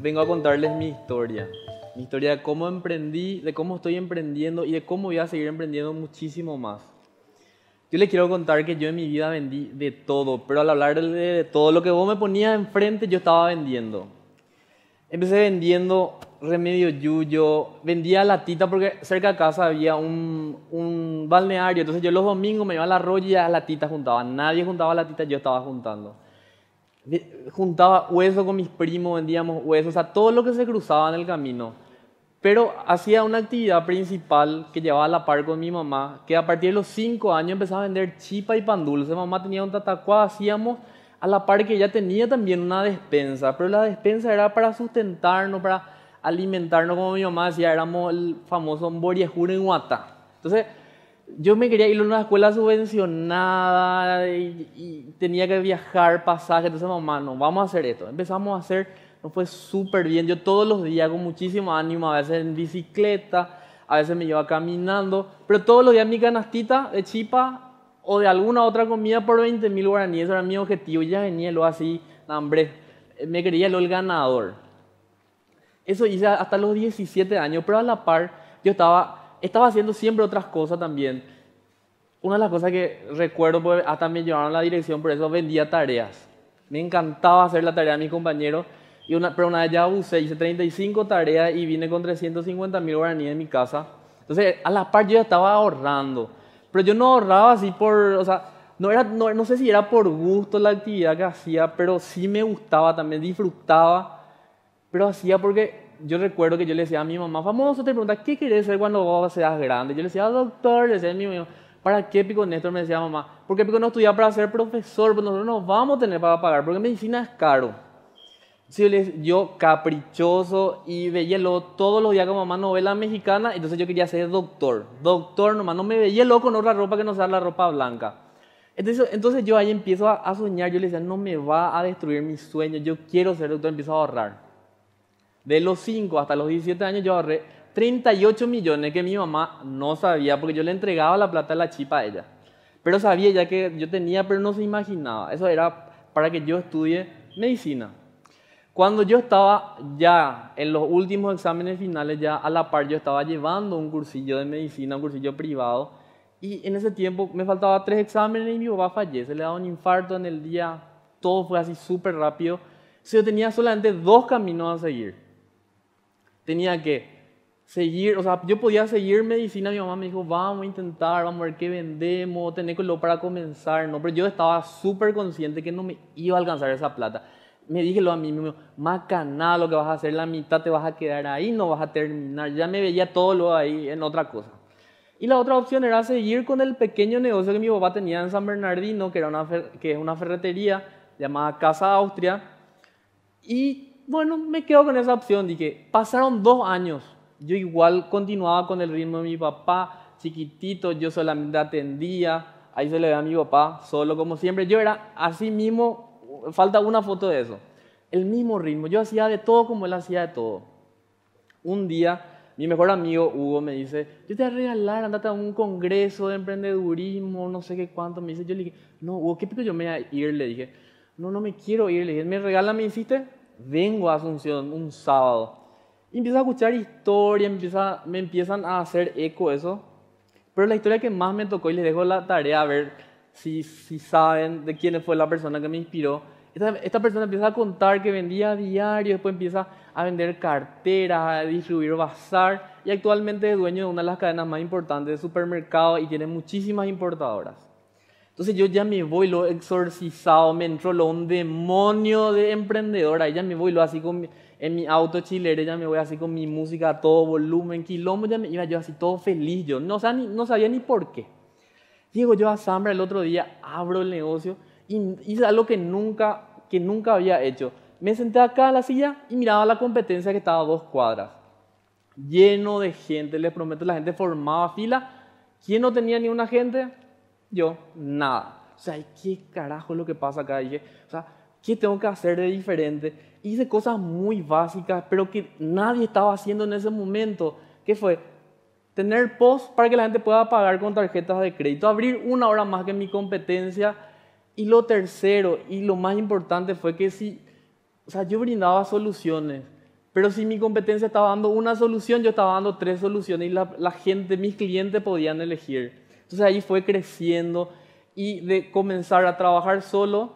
vengo a contarles mi historia. Mi historia de cómo emprendí, de cómo estoy emprendiendo y de cómo voy a seguir emprendiendo muchísimo más. Yo les quiero contar que yo en mi vida vendí de todo, pero al hablar de, todo lo que vos me ponías enfrente, yo estaba vendiendo. Empecé vendiendo remedio yuyo, vendía latita porque cerca de casa había un, un balneario, entonces yo los domingos me iba al arroyo y la latita juntaba. Nadie juntaba latita, yo estaba juntando juntaba hueso con mis primos, vendíamos huesos, o sea, todo lo que se cruzaba en el camino. Pero hacía una actividad principal que llevaba a la par con mi mamá, que a partir de los cinco años empezaba a vender chipa y pan dulce. Mamá tenía un tatacuá, hacíamos a la par que ella tenía también una despensa, pero la despensa era para sustentarnos, para alimentarnos, como mi mamá decía, éramos el famoso Mboriejuro en Huata. Entonces, yo me quería ir a una escuela subvencionada y, tenía que viajar, pasaje. Entonces, mamá, no, vamos a hacer esto. Empezamos a hacer, nos fue súper bien. Yo todos los días con muchísimo ánimo, a veces en bicicleta, a veces me iba caminando, pero todos los días mi canastita de chipa o de alguna otra comida por 20 mil guaraníes, era mi objetivo. Ya venía lo así, hambre, me quería lo el ganador. Eso hice hasta los 17 años, pero a la par yo estaba estaba haciendo siempre otras cosas también. Una de las cosas que recuerdo, porque hasta ah, me llevaron a la dirección, por eso vendía tareas. Me encantaba hacer la tarea de mis compañeros, y una, pero una vez ya abusé, hice 35 tareas y vine con 350 mil guaraníes en mi casa. Entonces, a la par yo ya estaba ahorrando, pero yo no ahorraba así por, o sea, no, era, no, no sé si era por gusto la actividad que hacía, pero sí me gustaba también, disfrutaba, pero hacía porque yo recuerdo que yo le decía a mi mamá, famoso, te pregunta, ¿qué querés ser cuando vos seas grande? Yo le decía, doctor, le decía a mi mamá, ¿para qué Pico Néstor? Me decía mamá, porque Pico no estudia para ser profesor, pues nosotros no vamos a tener para pagar, porque medicina es caro. si yo, caprichoso y veía todos los días como mamá novela mexicana, entonces yo quería ser doctor. Doctor nomás, no me veía loco con otra ropa que no sea la ropa blanca. Entonces, entonces yo ahí empiezo a, soñar, yo le decía, no me va a destruir mi sueño, yo quiero ser doctor, empiezo a ahorrar. De los 5 hasta los 17 años yo ahorré 38 millones que mi mamá no sabía porque yo le entregaba la plata a la chipa a ella. Pero sabía ya que yo tenía, pero no se imaginaba. Eso era para que yo estudie medicina. Cuando yo estaba ya en los últimos exámenes finales, ya a la par, yo estaba llevando un cursillo de medicina, un cursillo privado. Y en ese tiempo me faltaba tres exámenes y mi papá fallece, le da un infarto en el día, todo fue así súper rápido. yo tenía solamente dos caminos a seguir tenía que seguir, o sea, yo podía seguir medicina, mi mamá me dijo, vamos a intentar, vamos a ver qué vendemos, tener que lo para comenzar, ¿no? Pero yo estaba súper consciente que no me iba a alcanzar esa plata. Me dije lo a mí mismo, canal lo que vas a hacer, la mitad te vas a quedar ahí, no vas a terminar. Ya me veía todo lo ahí en otra cosa. Y la otra opción era seguir con el pequeño negocio que mi papá tenía en San Bernardino, que, era una que es una ferretería llamada Casa Austria. Y bueno, me quedo con esa opción. Dije, pasaron dos años. Yo igual continuaba con el ritmo de mi papá, chiquitito, yo solamente atendía. Ahí se le ve a mi papá, solo como siempre. Yo era así mismo, falta una foto de eso. El mismo ritmo, yo hacía de todo como él hacía de todo. Un día, mi mejor amigo Hugo me dice, yo te voy a regalar, andate a un congreso de emprendedurismo, no sé qué cuánto. Me dice, yo le dije, no, Hugo, ¿qué pico yo me voy a ir? Le dije, no, no me quiero ir. Le dije, ¿me regala, me hiciste? vengo a Asunción un sábado. Y empiezo a escuchar historia, me empiezan a hacer eco eso. Pero la historia que más me tocó, y les dejo la tarea a ver si, saben de quién fue la persona que me inspiró. Esta, esta persona empieza a contar que vendía diario, después empieza a vender carteras, a distribuir bazar y actualmente es dueño de una de las cadenas más importantes de supermercados y tiene muchísimas importadoras. Entonces yo ya me voy lo exorcizado, me entró lo un demonio de emprendedora, ya me voy lo así con en mi auto chilere ya me voy así con mi música a todo volumen, quilombo, ya me iba yo así todo feliz, yo no, sabía ni por qué. Llego yo a Zambra el otro día, abro el negocio y hice algo que nunca, que nunca había hecho. Me senté acá a la silla y miraba la competencia que estaba a dos cuadras. Lleno de gente, les prometo, la gente formaba fila. ¿Quién no tenía ni una gente? Yo, nada. O sea, ¿qué carajo es lo que pasa acá? o sea, ¿qué tengo que hacer de diferente? Hice cosas muy básicas, pero que nadie estaba haciendo en ese momento. ¿Qué fue? Tener post para que la gente pueda pagar con tarjetas de crédito, abrir una hora más que mi competencia. Y lo tercero, y lo más importante, fue que si, o sea, yo brindaba soluciones, pero si mi competencia estaba dando una solución, yo estaba dando tres soluciones y la gente, mis clientes podían elegir. Entonces ahí fue creciendo y de comenzar a trabajar solo,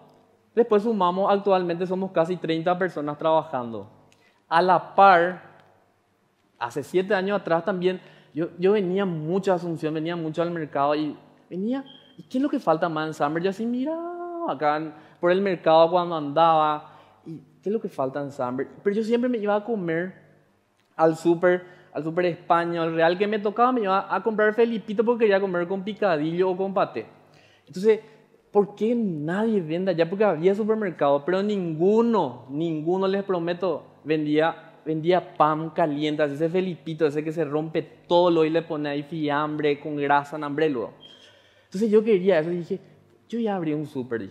después sumamos, actualmente somos casi 30 personas trabajando. A la par, hace 7 años atrás también, yo, venía mucho a Asunción, venía mucho al mercado y venía, ¿y qué es lo que falta más en Summer? Yo así mira, acá por el mercado cuando andaba, ¿y qué es lo que falta en Summer? Pero yo siempre me iba a comer al súper al Super España, al Real que me tocaba, me iba a comprar Felipito porque quería comer con picadillo o con paté. Entonces, ¿por qué nadie vende ya Porque había supermercado, pero ninguno, ninguno les prometo, vendía, vendía pan caliente, ese Felipito, ese que se rompe todo y le pone ahí fiambre con grasa, en luego. Entonces yo quería eso y dije, yo ya abrí un super,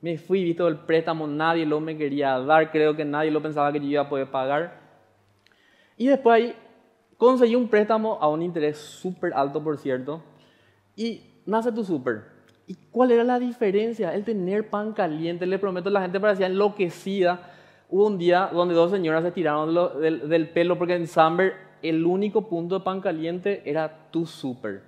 Me fui, vi todo el préstamo, nadie lo me quería dar, creo que nadie lo pensaba que yo iba a poder pagar. Y después ahí Conseguí un préstamo a un interés súper alto, por cierto, y nace tu súper. ¿Y cuál era la diferencia? El tener pan caliente, le prometo, la gente parecía enloquecida. Hubo un día donde dos señoras se tiraron del, pelo porque en Samber el único punto de pan caliente era tu súper.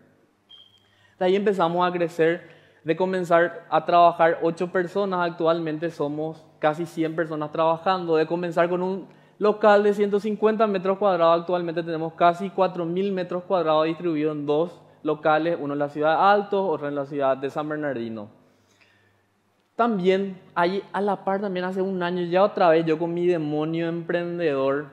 De ahí empezamos a crecer, de comenzar a trabajar ocho personas, actualmente somos casi 100 personas trabajando, de comenzar con un local de 150 metros cuadrados. Actualmente tenemos casi 4.000 metros cuadrados distribuidos en dos locales, uno en la ciudad de Alto, otro en la ciudad de San Bernardino. También, ahí a la par, también hace un año ya otra vez yo con mi demonio emprendedor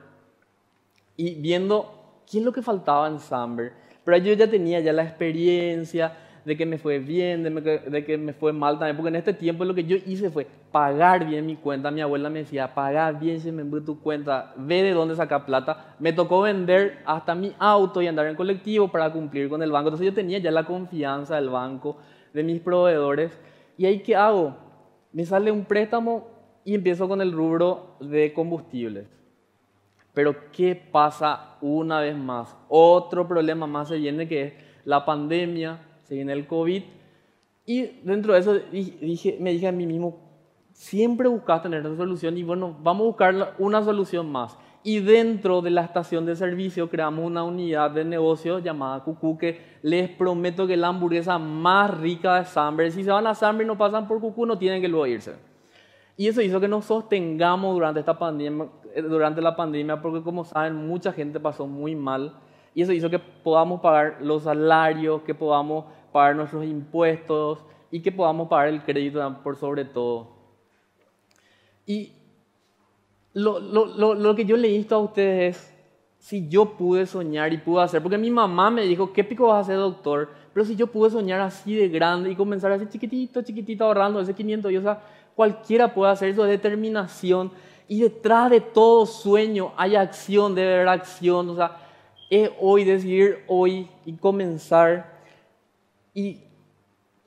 y viendo qué es lo que faltaba en Samber. Pero yo ya tenía ya la experiencia, de que me fue bien, de, que me fue mal también, porque en este tiempo lo que yo hice fue pagar bien mi cuenta. Mi abuela me decía, pagar bien si me tu cuenta, ve de dónde saca plata. Me tocó vender hasta mi auto y andar en colectivo para cumplir con el banco. Entonces yo tenía ya la confianza del banco, de mis proveedores. ¿Y ahí qué hago? Me sale un préstamo y empiezo con el rubro de combustibles. Pero ¿qué pasa una vez más? Otro problema más se viene que es la pandemia, se viene el COVID. Y dentro de eso dije, me dije a mí mismo, siempre buscas tener una solución y bueno, vamos a buscar una solución más. Y dentro de la estación de servicio creamos una unidad de negocio llamada Cucú que les prometo que es la hamburguesa más rica de Sanber. Si se van a Sanber y no pasan por Cucú, no tienen que luego irse. Y eso hizo que nos sostengamos durante, esta pandemia, eh, durante la pandemia porque como saben, mucha gente pasó muy mal. Y eso hizo que podamos pagar los salarios, que podamos pagar nuestros impuestos y que podamos pagar el crédito por sobre todo. Y lo, lo, lo, lo que yo le insto a ustedes es, si yo pude soñar y pude hacer, porque mi mamá me dijo, ¿qué pico vas a ser doctor? Pero si yo pude soñar así de grande y comenzar así chiquitito, chiquitito, ahorrando ese 500, y o sea, cualquiera puede hacer eso, determinación. Y detrás de todo sueño hay acción, debe haber acción, o sea, es hoy, decidir hoy y comenzar. Y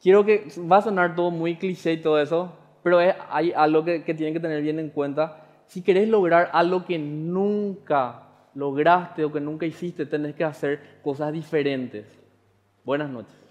quiero que va a sonar todo muy cliché y todo eso, pero hay algo que, que tienen que tener bien en cuenta. Si querés lograr algo que nunca lograste o que nunca hiciste, tenés que hacer cosas diferentes. Buenas noches.